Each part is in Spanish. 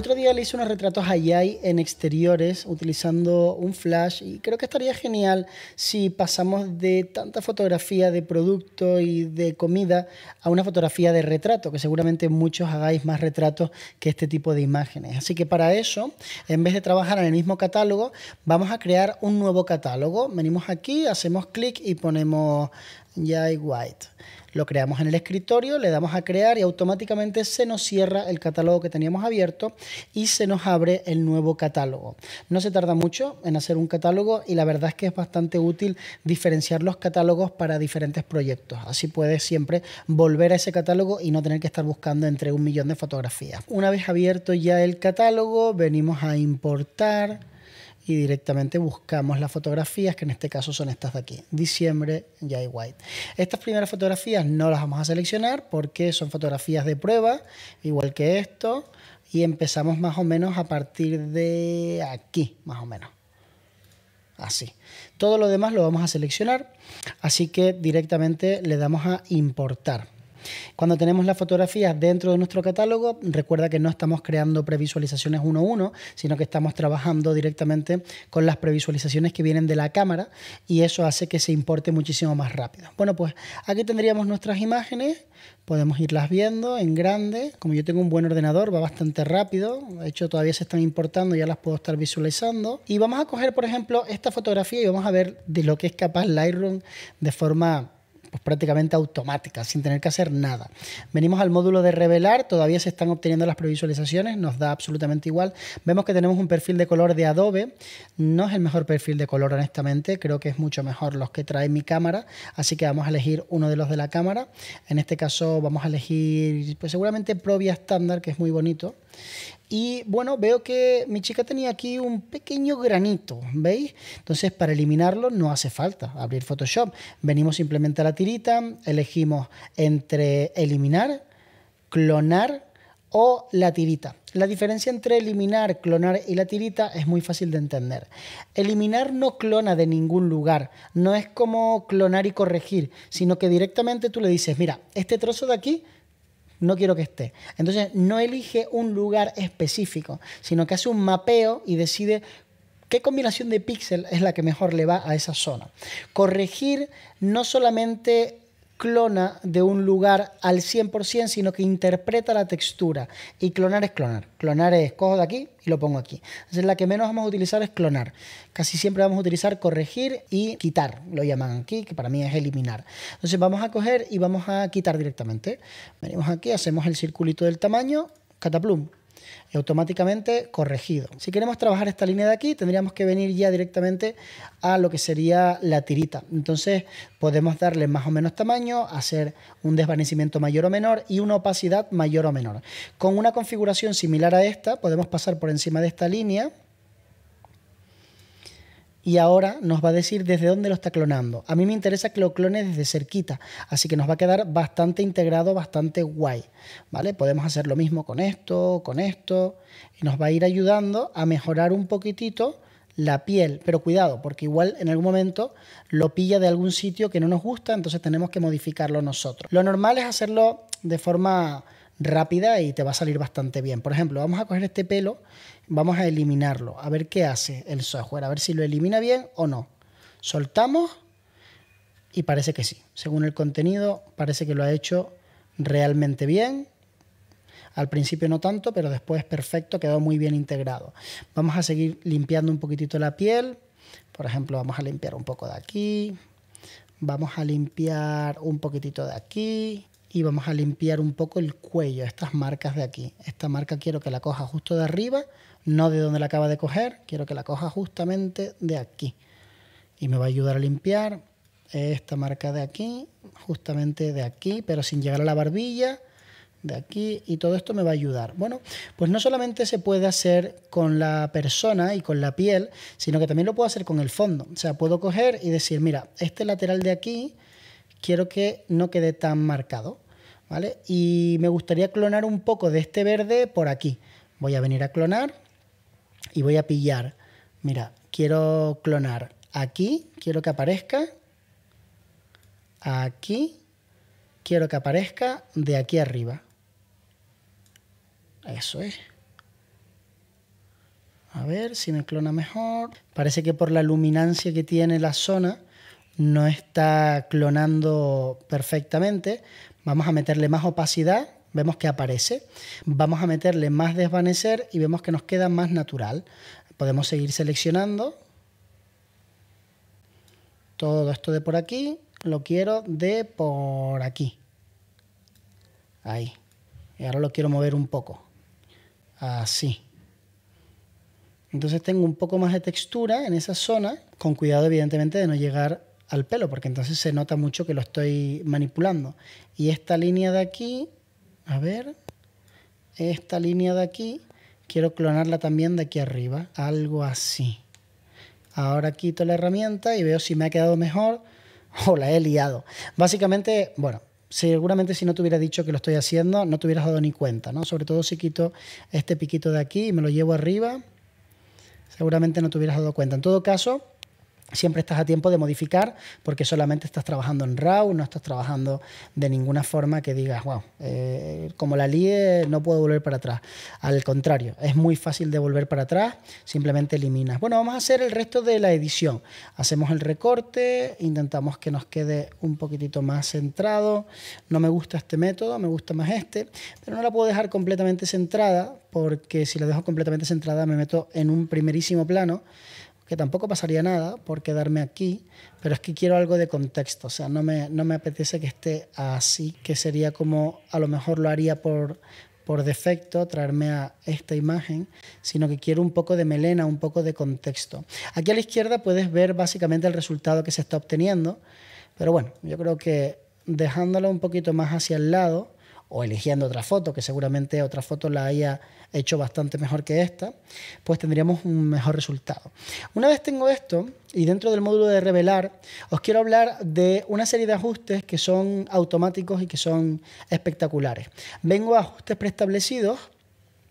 otro día le hice unos retratos a Yai en exteriores utilizando un flash y creo que estaría genial si pasamos de tanta fotografía de producto y de comida a una fotografía de retrato, que seguramente muchos hagáis más retratos que este tipo de imágenes. Así que para eso, en vez de trabajar en el mismo catálogo, vamos a crear un nuevo catálogo. Venimos aquí, hacemos clic y ponemos y White. Lo creamos en el escritorio, le damos a crear y automáticamente se nos cierra el catálogo que teníamos abierto y se nos abre el nuevo catálogo. No se tarda mucho en hacer un catálogo y la verdad es que es bastante útil diferenciar los catálogos para diferentes proyectos. Así puedes siempre volver a ese catálogo y no tener que estar buscando entre un millón de fotografías. Una vez abierto ya el catálogo, venimos a importar y directamente buscamos las fotografías, que en este caso son estas de aquí, diciembre Jay White. Estas primeras fotografías no las vamos a seleccionar porque son fotografías de prueba, igual que esto, y empezamos más o menos a partir de aquí, más o menos. Así. Todo lo demás lo vamos a seleccionar, así que directamente le damos a importar. Cuando tenemos las fotografías dentro de nuestro catálogo, recuerda que no estamos creando previsualizaciones uno a uno, sino que estamos trabajando directamente con las previsualizaciones que vienen de la cámara y eso hace que se importe muchísimo más rápido. Bueno, pues aquí tendríamos nuestras imágenes, podemos irlas viendo en grande. Como yo tengo un buen ordenador, va bastante rápido. De hecho, todavía se están importando, ya las puedo estar visualizando. Y vamos a coger, por ejemplo, esta fotografía y vamos a ver de lo que es capaz Lightroom de forma pues, prácticamente automática, sin tener que hacer nada. Venimos al módulo de revelar, todavía se están obteniendo las previsualizaciones, nos da absolutamente igual. Vemos que tenemos un perfil de color de Adobe, no es el mejor perfil de color honestamente, creo que es mucho mejor los que trae mi cámara, así que vamos a elegir uno de los de la cámara. En este caso vamos a elegir pues seguramente Provia estándar, que es muy bonito. Y bueno, veo que mi chica tenía aquí un pequeño granito, ¿veis? Entonces, para eliminarlo no hace falta abrir Photoshop. Venimos simplemente a la tirita, elegimos entre eliminar, clonar o la tirita. La diferencia entre eliminar, clonar y la tirita es muy fácil de entender. Eliminar no clona de ningún lugar, no es como clonar y corregir, sino que directamente tú le dices, mira, este trozo de aquí no quiero que esté. Entonces no elige un lugar específico, sino que hace un mapeo y decide qué combinación de píxeles es la que mejor le va a esa zona. Corregir no solamente clona de un lugar al 100%, sino que interpreta la textura. Y clonar es clonar. Clonar es cojo de aquí y lo pongo aquí. Entonces la que menos vamos a utilizar es clonar. Casi siempre vamos a utilizar corregir y quitar. Lo llaman aquí, que para mí es eliminar. Entonces vamos a coger y vamos a quitar directamente. Venimos aquí, hacemos el circulito del tamaño, cataplum, automáticamente corregido. Si queremos trabajar esta línea de aquí, tendríamos que venir ya directamente a lo que sería la tirita. Entonces podemos darle más o menos tamaño, hacer un desvanecimiento mayor o menor y una opacidad mayor o menor. Con una configuración similar a esta, podemos pasar por encima de esta línea y ahora nos va a decir desde dónde lo está clonando. A mí me interesa que lo clone desde cerquita, así que nos va a quedar bastante integrado, bastante guay. ¿vale? Podemos hacer lo mismo con esto, con esto, y nos va a ir ayudando a mejorar un poquitito la piel, pero cuidado, porque igual en algún momento lo pilla de algún sitio que no nos gusta, entonces tenemos que modificarlo nosotros. Lo normal es hacerlo de forma rápida y te va a salir bastante bien. Por ejemplo, vamos a coger este pelo, vamos a eliminarlo, a ver qué hace el software, a ver si lo elimina bien o no. Soltamos y parece que sí. Según el contenido, parece que lo ha hecho realmente bien. Al principio no tanto, pero después perfecto, quedó muy bien integrado. Vamos a seguir limpiando un poquitito la piel. Por ejemplo, vamos a limpiar un poco de aquí. Vamos a limpiar un poquitito de aquí y vamos a limpiar un poco el cuello, estas marcas de aquí. Esta marca quiero que la coja justo de arriba, no de donde la acaba de coger, quiero que la coja justamente de aquí. Y me va a ayudar a limpiar esta marca de aquí, justamente de aquí, pero sin llegar a la barbilla, de aquí, y todo esto me va a ayudar. Bueno, pues no solamente se puede hacer con la persona y con la piel, sino que también lo puedo hacer con el fondo. O sea, puedo coger y decir, mira, este lateral de aquí quiero que no quede tan marcado. ¿vale? Y me gustaría clonar un poco de este verde por aquí. Voy a venir a clonar y voy a pillar. Mira, quiero clonar aquí, quiero que aparezca, aquí, quiero que aparezca de aquí arriba. Eso es. A ver si me clona mejor. Parece que por la luminancia que tiene la zona, no está clonando perfectamente. Vamos a meterle más opacidad, vemos que aparece. Vamos a meterle más desvanecer y vemos que nos queda más natural. Podemos seguir seleccionando todo esto de por aquí, lo quiero de por aquí. Ahí. Y ahora lo quiero mover un poco. Así. Entonces tengo un poco más de textura en esa zona, con cuidado evidentemente de no llegar al pelo, porque entonces se nota mucho que lo estoy manipulando. Y esta línea de aquí, a ver, esta línea de aquí, quiero clonarla también de aquí arriba, algo así. Ahora quito la herramienta y veo si me ha quedado mejor o la he liado. Básicamente, bueno, seguramente si no te hubiera dicho que lo estoy haciendo, no te hubieras dado ni cuenta, ¿no? Sobre todo si quito este piquito de aquí y me lo llevo arriba, seguramente no te hubieras dado cuenta. En todo caso, siempre estás a tiempo de modificar porque solamente estás trabajando en RAW, no estás trabajando de ninguna forma que digas, wow, eh, como la líe no puedo volver para atrás. Al contrario, es muy fácil de volver para atrás, simplemente eliminas. Bueno, vamos a hacer el resto de la edición. Hacemos el recorte, intentamos que nos quede un poquitito más centrado. No me gusta este método, me gusta más este, pero no la puedo dejar completamente centrada porque si la dejo completamente centrada me meto en un primerísimo plano que tampoco pasaría nada por quedarme aquí, pero es que quiero algo de contexto, o sea, no me, no me apetece que esté así, que sería como a lo mejor lo haría por, por defecto traerme a esta imagen, sino que quiero un poco de melena, un poco de contexto. Aquí a la izquierda puedes ver básicamente el resultado que se está obteniendo, pero bueno, yo creo que dejándolo un poquito más hacia el lado, o eligiendo otra foto, que seguramente otra foto la haya hecho bastante mejor que esta, pues tendríamos un mejor resultado. Una vez tengo esto, y dentro del módulo de revelar, os quiero hablar de una serie de ajustes que son automáticos y que son espectaculares. Vengo a ajustes preestablecidos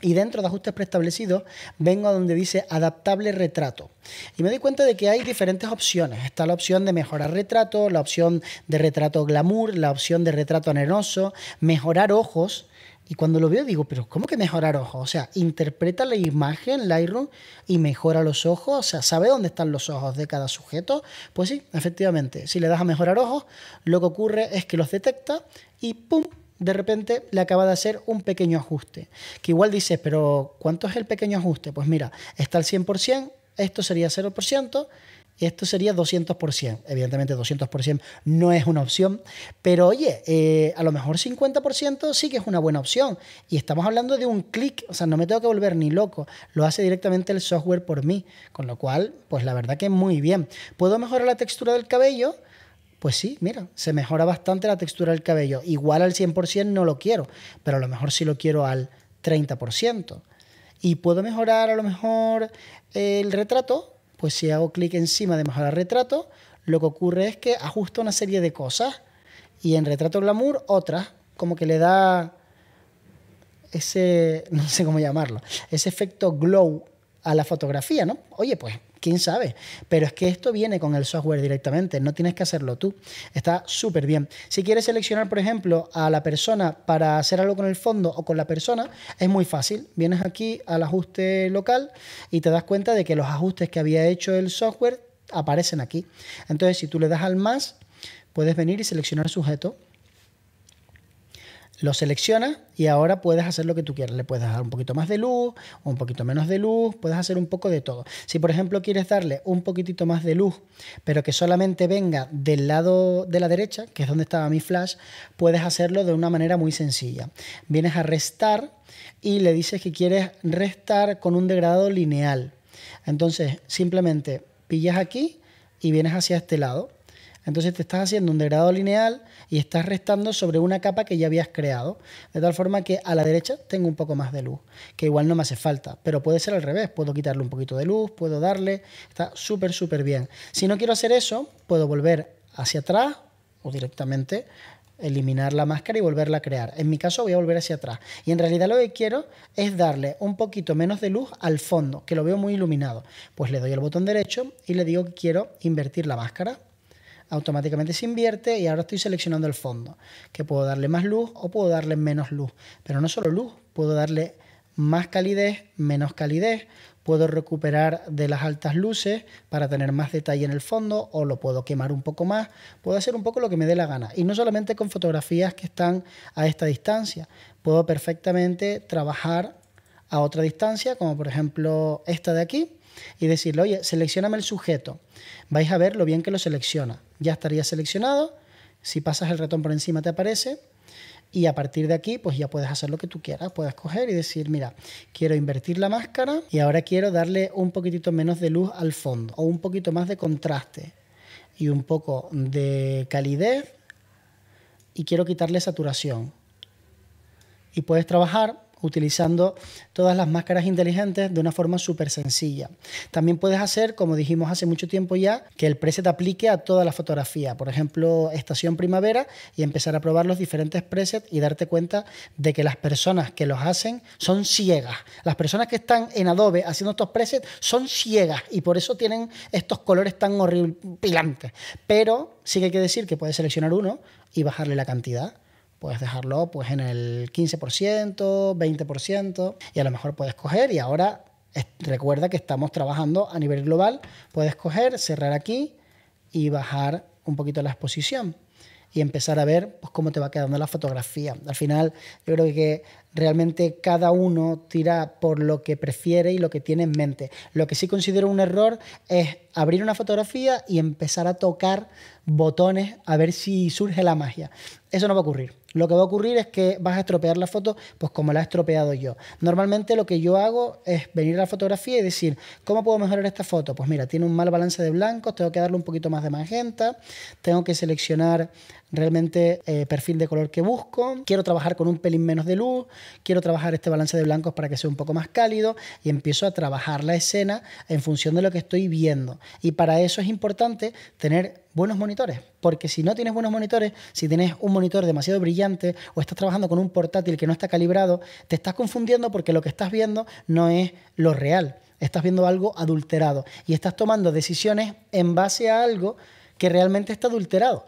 y dentro de ajustes preestablecidos vengo a donde dice adaptable retrato. Y me doy cuenta de que hay diferentes opciones. Está la opción de mejorar retrato, la opción de retrato glamour, la opción de retrato aneroso, mejorar ojos. Y cuando lo veo digo, pero ¿cómo que mejorar ojos? O sea, interpreta la imagen Lightroom y mejora los ojos, o sea, sabe dónde están los ojos de cada sujeto. Pues sí, efectivamente, si le das a mejorar ojos, lo que ocurre es que los detecta y ¡pum! de repente le acaba de hacer un pequeño ajuste. Que igual dices, pero ¿cuánto es el pequeño ajuste? Pues mira, está al 100%, esto sería 0%. Y esto sería 200%. Evidentemente 200% no es una opción, pero oye, eh, a lo mejor 50% sí que es una buena opción. Y estamos hablando de un clic, o sea, no me tengo que volver ni loco, lo hace directamente el software por mí, con lo cual, pues la verdad que muy bien. ¿Puedo mejorar la textura del cabello? pues sí, mira, se mejora bastante la textura del cabello. Igual al 100% no lo quiero, pero a lo mejor sí lo quiero al 30%. Y puedo mejorar a lo mejor el retrato, pues si hago clic encima de mejorar retrato, lo que ocurre es que ajusta una serie de cosas y en retrato glamour otras, como que le da ese, no sé cómo llamarlo, ese efecto glow a la fotografía, ¿no? Oye, pues, quién sabe. Pero es que esto viene con el software directamente, no tienes que hacerlo tú. Está súper bien. Si quieres seleccionar, por ejemplo, a la persona para hacer algo con el fondo o con la persona, es muy fácil. Vienes aquí al ajuste local y te das cuenta de que los ajustes que había hecho el software aparecen aquí. Entonces, si tú le das al más, puedes venir y seleccionar sujeto lo seleccionas y ahora puedes hacer lo que tú quieras. Le puedes dar un poquito más de luz un poquito menos de luz, puedes hacer un poco de todo. Si por ejemplo quieres darle un poquitito más de luz, pero que solamente venga del lado de la derecha, que es donde estaba mi flash, puedes hacerlo de una manera muy sencilla. Vienes a restar y le dices que quieres restar con un degradado lineal. Entonces simplemente pillas aquí y vienes hacia este lado entonces te estás haciendo un degrado lineal y estás restando sobre una capa que ya habías creado, de tal forma que a la derecha tengo un poco más de luz, que igual no me hace falta, pero puede ser al revés, puedo quitarle un poquito de luz, puedo darle, está súper, súper bien. Si no quiero hacer eso, puedo volver hacia atrás o directamente eliminar la máscara y volverla a crear. En mi caso voy a volver hacia atrás. Y en realidad lo que quiero es darle un poquito menos de luz al fondo, que lo veo muy iluminado. Pues le doy el botón derecho y le digo que quiero invertir la máscara automáticamente se invierte y ahora estoy seleccionando el fondo, que puedo darle más luz o puedo darle menos luz, pero no solo luz, puedo darle más calidez, menos calidez, puedo recuperar de las altas luces para tener más detalle en el fondo o lo puedo quemar un poco más, puedo hacer un poco lo que me dé la gana y no solamente con fotografías que están a esta distancia, puedo perfectamente trabajar a otra distancia, como por ejemplo esta de aquí, y decirle, oye, seleccioname el sujeto. Vais a ver lo bien que lo selecciona ya estaría seleccionado. Si pasas el ratón por encima te aparece. Y a partir de aquí, pues ya puedes hacer lo que tú quieras. Puedes coger y decir, mira, quiero invertir la máscara y ahora quiero darle un poquitito menos de luz al fondo o un poquito más de contraste y un poco de calidez y quiero quitarle saturación. Y puedes trabajar utilizando todas las máscaras inteligentes de una forma súper sencilla. También puedes hacer, como dijimos hace mucho tiempo ya, que el preset aplique a toda la fotografía, por ejemplo, estación primavera, y empezar a probar los diferentes presets y darte cuenta de que las personas que los hacen son ciegas. Las personas que están en Adobe haciendo estos presets son ciegas y por eso tienen estos colores tan horripilantes. Pero sí que hay que decir que puedes seleccionar uno y bajarle la cantidad puedes dejarlo pues en el 15%, 20% y a lo mejor puedes coger y ahora recuerda que estamos trabajando a nivel global, puedes coger, cerrar aquí y bajar un poquito la exposición y empezar a ver pues, cómo te va quedando la fotografía. Al final, yo creo que Realmente cada uno tira por lo que prefiere y lo que tiene en mente. Lo que sí considero un error es abrir una fotografía y empezar a tocar botones a ver si surge la magia. Eso no va a ocurrir. Lo que va a ocurrir es que vas a estropear la foto pues como la he estropeado yo. Normalmente lo que yo hago es venir a la fotografía y decir, ¿cómo puedo mejorar esta foto? Pues mira, tiene un mal balance de blancos, tengo que darle un poquito más de magenta, tengo que seleccionar realmente eh, perfil de color que busco, quiero trabajar con un pelín menos de luz, quiero trabajar este balance de blancos para que sea un poco más cálido y empiezo a trabajar la escena en función de lo que estoy viendo. Y para eso es importante tener buenos monitores, porque si no tienes buenos monitores, si tienes un monitor demasiado brillante o estás trabajando con un portátil que no está calibrado, te estás confundiendo porque lo que estás viendo no es lo real, estás viendo algo adulterado y estás tomando decisiones en base a algo que realmente está adulterado.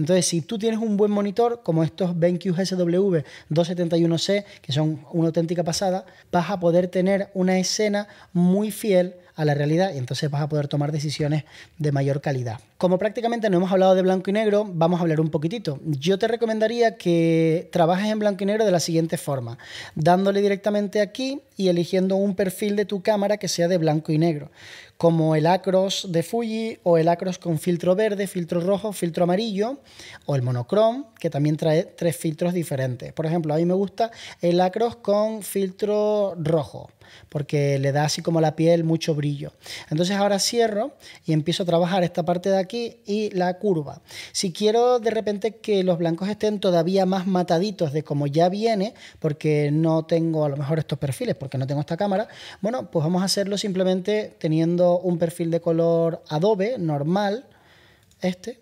Entonces, si tú tienes un buen monitor, como estos BenQ SW 271C, que son una auténtica pasada, vas a poder tener una escena muy fiel a la realidad y entonces vas a poder tomar decisiones de mayor calidad. Como prácticamente no hemos hablado de blanco y negro, vamos a hablar un poquitito. Yo te recomendaría que trabajes en blanco y negro de la siguiente forma, dándole directamente aquí y eligiendo un perfil de tu cámara que sea de blanco y negro, como el Acros de Fuji o el Acros con filtro verde, filtro rojo, filtro amarillo o el monochrome, que también trae tres filtros diferentes. Por ejemplo, a mí me gusta el Acros con filtro rojo porque le da así como a la piel mucho brillo. Entonces ahora cierro y empiezo a trabajar esta parte de aquí y la curva. Si quiero de repente que los blancos estén todavía más mataditos de como ya viene, porque no tengo a lo mejor estos perfiles, porque no tengo esta cámara, bueno, pues vamos a hacerlo simplemente teniendo un perfil de color adobe normal, este,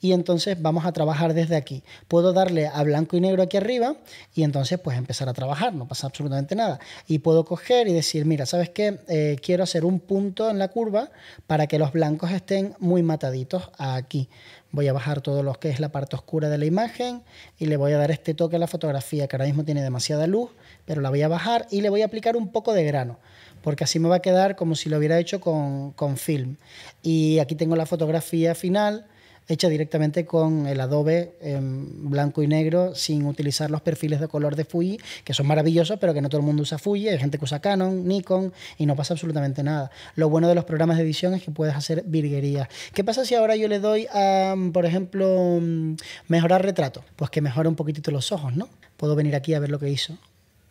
y entonces vamos a trabajar desde aquí. Puedo darle a blanco y negro aquí arriba y entonces pues empezar a trabajar, no pasa absolutamente nada. Y puedo coger y decir, mira, ¿sabes qué? Eh, quiero hacer un punto en la curva para que los blancos estén muy mataditos aquí. Voy a bajar todo lo que es la parte oscura de la imagen y le voy a dar este toque a la fotografía que ahora mismo tiene demasiada luz, pero la voy a bajar y le voy a aplicar un poco de grano porque así me va a quedar como si lo hubiera hecho con, con film. Y aquí tengo la fotografía final hecha directamente con el adobe en blanco y negro, sin utilizar los perfiles de color de Fuji, que son maravillosos, pero que no todo el mundo usa Fuji, hay gente que usa Canon, Nikon, y no pasa absolutamente nada. Lo bueno de los programas de edición es que puedes hacer virguería. ¿Qué pasa si ahora yo le doy a, mm, por ejemplo, mm, mejorar retrato? Pues que mejora un poquitito los ojos, ¿no? Puedo venir aquí a ver lo que hizo.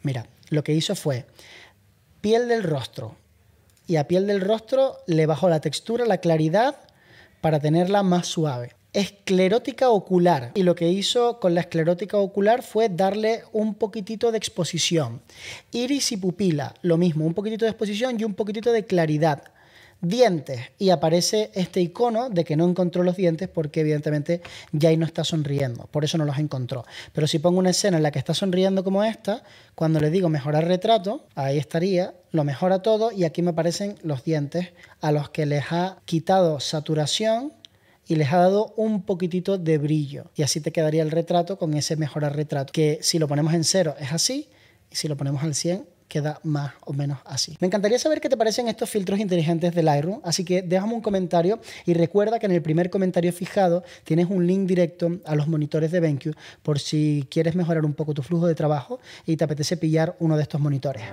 Mira, lo que hizo fue piel del rostro. Y a piel del rostro le bajó la textura, la claridad para tenerla más suave. Esclerótica ocular. Y lo que hizo con la esclerótica ocular fue darle un poquitito de exposición. Iris y pupila, lo mismo, un poquitito de exposición y un poquitito de claridad dientes y aparece este icono de que no encontró los dientes porque evidentemente ahí no está sonriendo, por eso no los encontró. Pero si pongo una escena en la que está sonriendo como esta, cuando le digo mejorar retrato, ahí estaría, lo mejora todo y aquí me aparecen los dientes a los que les ha quitado saturación y les ha dado un poquitito de brillo. Y así te quedaría el retrato con ese mejorar retrato, que si lo ponemos en cero es así y si lo ponemos al 100 queda más o menos así. Me encantaría saber qué te parecen estos filtros inteligentes de Lightroom, así que déjame un comentario y recuerda que en el primer comentario fijado tienes un link directo a los monitores de BenQ por si quieres mejorar un poco tu flujo de trabajo y te apetece pillar uno de estos monitores.